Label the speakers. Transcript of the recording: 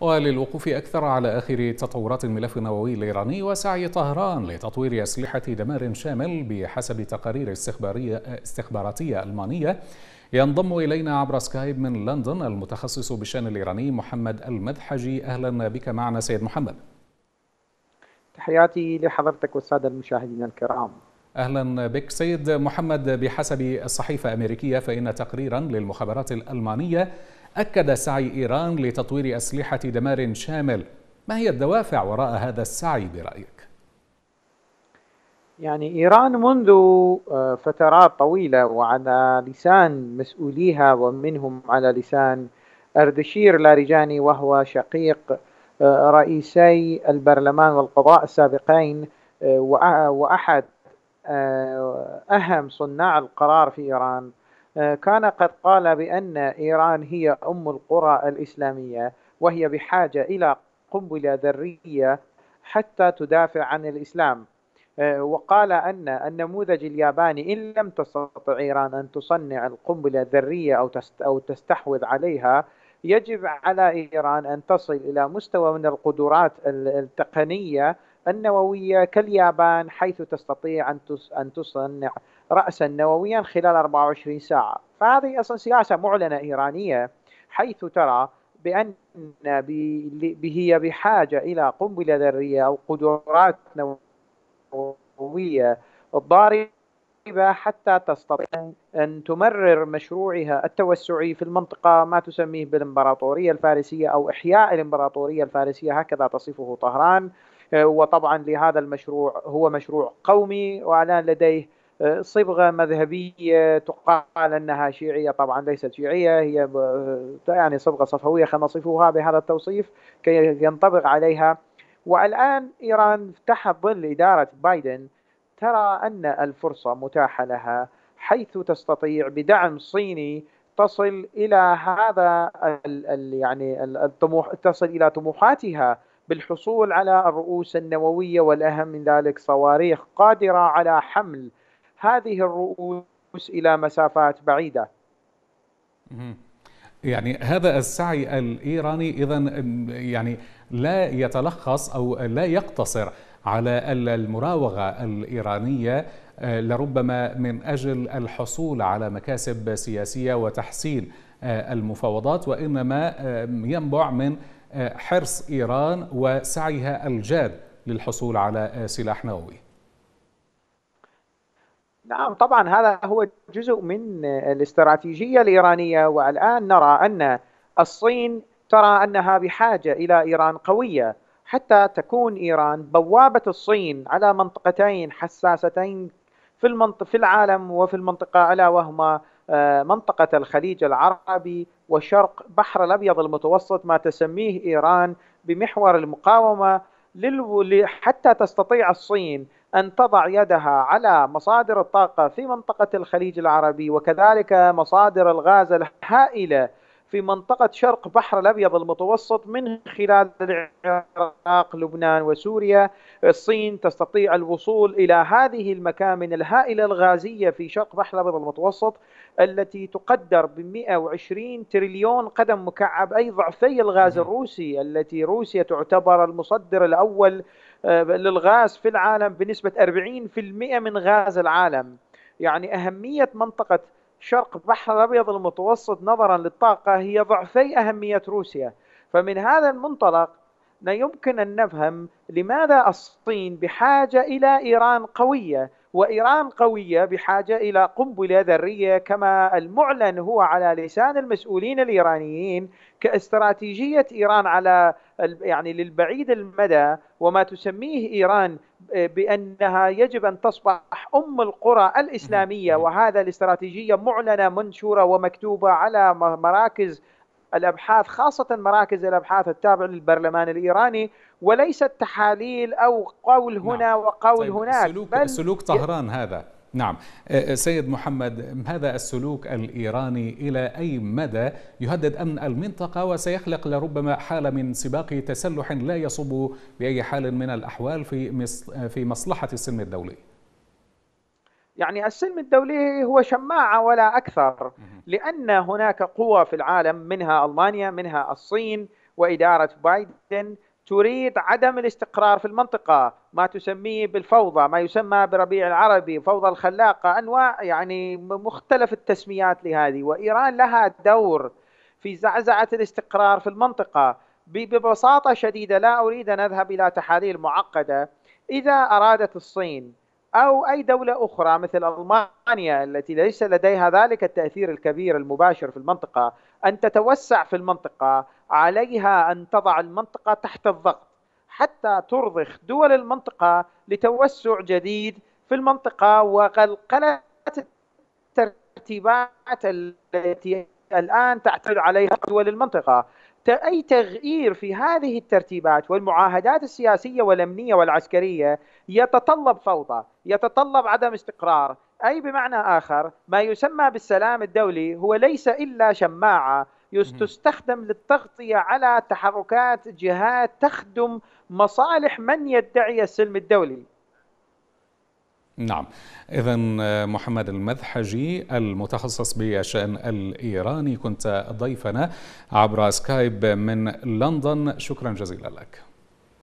Speaker 1: وللوقوف أكثر على آخر تطورات الملف النووي الإيراني وسعي طهران لتطوير أسلحة دمار شامل بحسب تقارير استخبارية استخباراتية ألمانية ينضم إلينا عبر سكايب من لندن المتخصص بالشأن الإيراني محمد المدحجي أهلا بك معنا سيد محمد
Speaker 2: تحياتي لحضرتك والسادة المشاهدين الكرام
Speaker 1: أهلا بك سيد محمد بحسب الصحيفة الأمريكية فإن تقريرا للمخابرات الألمانية أكد سعي إيران لتطوير أسلحة دمار شامل ما هي الدوافع وراء هذا السعي برأيك؟
Speaker 2: يعني إيران منذ آه، فترات طويلة وعلى لسان مسؤوليها ومنهم على لسان أردشير لاريجاني وهو شقيق آه، رئيسي البرلمان والقضاء السابقين آه، وأحد أهم صناع القرار في إيران كان قد قال بأن إيران هي أم القرى الإسلامية وهي بحاجة إلى قنبلة ذرية حتى تدافع عن الإسلام آه، وقال أن النموذج الياباني إن لم تستطع إيران أن تصنع القنبلة الذرية أو تستحوذ عليها يجب على إيران أن تصل إلى مستوى من القدرات التقنية النووية كاليابان حيث تستطيع أن تصنع رأسا نوويا خلال 24 ساعة فهذه أصلا سياسة معلنة إيرانية حيث ترى بأن هي بحاجة إلى قنبلة ذرية أو قدرات نووية ضاربة حتى تستطيع أن تمرر مشروعها التوسعي في المنطقة ما تسميه بالإمبراطورية الفارسية أو إحياء الإمبراطورية الفارسية هكذا تصفه طهران آه، وطبعا لهذا المشروع هو مشروع قومي والان لديه آه، صبغه مذهبيه تقال انها شيعيه طبعا ليست شيعيه هي آه، يعني صبغه صفويه خلينا نصفها بهذا التوصيف كي ينطبق عليها والان ايران تحت ظل اداره بايدن ترى ان الفرصه متاحه لها حيث تستطيع بدعم صيني تصل الى هذا الـ يعني الطموح تصل الى طموحاتها بالحصول على الرؤوس النوويه والاهم من ذلك صواريخ قادره على حمل هذه الرؤوس الى مسافات بعيده.
Speaker 1: يعني هذا السعي الايراني اذا يعني لا يتلخص او لا يقتصر على المراوغه الايرانيه آه، لربما من اجل الحصول على مكاسب سياسيه وتحسين آه، المفاوضات وانما آه، ينبع من حرص إيران وسعيها الجاد للحصول على سلاح نووي
Speaker 2: نعم طبعا هذا هو جزء من الاستراتيجية الإيرانية والآن نرى أن الصين ترى أنها بحاجة إلى إيران قوية حتى تكون إيران بوابة الصين على منطقتين حساستين في المنطق في العالم وفي المنطقة ألا وهما آه، منطقة الخليج العربي وشرق بحر الأبيض المتوسط ما تسميه إيران بمحور المقاومة حتى تستطيع الصين أن تضع يدها على مصادر الطاقة في منطقة الخليج العربي وكذلك مصادر الغاز الهائلة في منطقة شرق بحر الأبيض المتوسط من خلال العراق لبنان وسوريا الصين تستطيع الوصول إلى هذه المكامن الهائلة الغازية في شرق بحر الأبيض المتوسط التي تقدر ب 120 تريليون قدم مكعب أي ضعفي الغاز الروسي التي روسيا تعتبر المصدر الأول آه، للغاز في العالم بنسبة 40% من غاز العالم يعني أهمية منطقة شرق البحر الأبيض المتوسط نظرا للطاقة هي ضعفي أهمية روسيا فمن هذا المنطلق لا يمكن أن نفهم لماذا الصين بحاجة إلى إيران قوية وإيران قوية بحاجة إلى قنبلة ذرية كما المعلن هو على لسان المسؤولين الإيرانيين كاستراتيجية إيران على يعني للبعيد المدى وما تسميه إيران بأنها يجب أن تصبح أم القرى الإسلامية وهذا الاستراتيجية معلنة منشورة ومكتوبة على مراكز الابحاث خاصه مراكز الابحاث التابعه للبرلمان الايراني وليست تحاليل او قول نعم. هنا نعم. وقول طيب هناك
Speaker 1: سلوك, بل سلوك طهران هذا نعم سيد محمد هذا السلوك الإيراني إلى أي مدى يهدد أمن المنطقة وسيخلق لربما حالة من سباق تسلح لا يصب بأي حال من الأحوال في, في مصلحة السلم الدولي
Speaker 2: يعني السلم الدولي هو شماعة ولا أكثر لأن هناك قوى في العالم منها ألمانيا منها الصين وإدارة بايدن تريد عدم الاستقرار في المنطقة ما تسميه بالفوضى ما يسمى بربيع العربي فوضى الخلاقة أنواع يعني مختلف التسميات لهذه وإيران لها دور في زعزعة الاستقرار في المنطقة ببساطة شديدة لا أريد أن أذهب إلى تحاليل معقدة إذا أرادت الصين أو أي دولة أخرى مثل ألمانيا التي ليس لديها ذلك التأثير الكبير المباشر في المنطقة أن تتوسع في المنطقة عليها أن تضع المنطقة تحت الضغط حتى ترضخ دول المنطقة لتوسع جديد في المنطقة وغلقلة الترتيبات التي الآن تعتمد عليها دول المنطقة أي تغيير في هذه الترتيبات والمعاهدات السياسية والأمنية والعسكرية يتطلب فوضى يتطلب عدم استقرار أي بمعنى آخر ما يسمى بالسلام الدولي هو ليس إلا شماعة تستخدم للتغطية على تحركات جهات تخدم مصالح من يدعي السلم الدولي
Speaker 1: نعم إذا آه، محمد المذحجي المتخصص بالشأن الإيراني كنت ضيفنا عبر سكايب من لندن شكرا جزيلا لك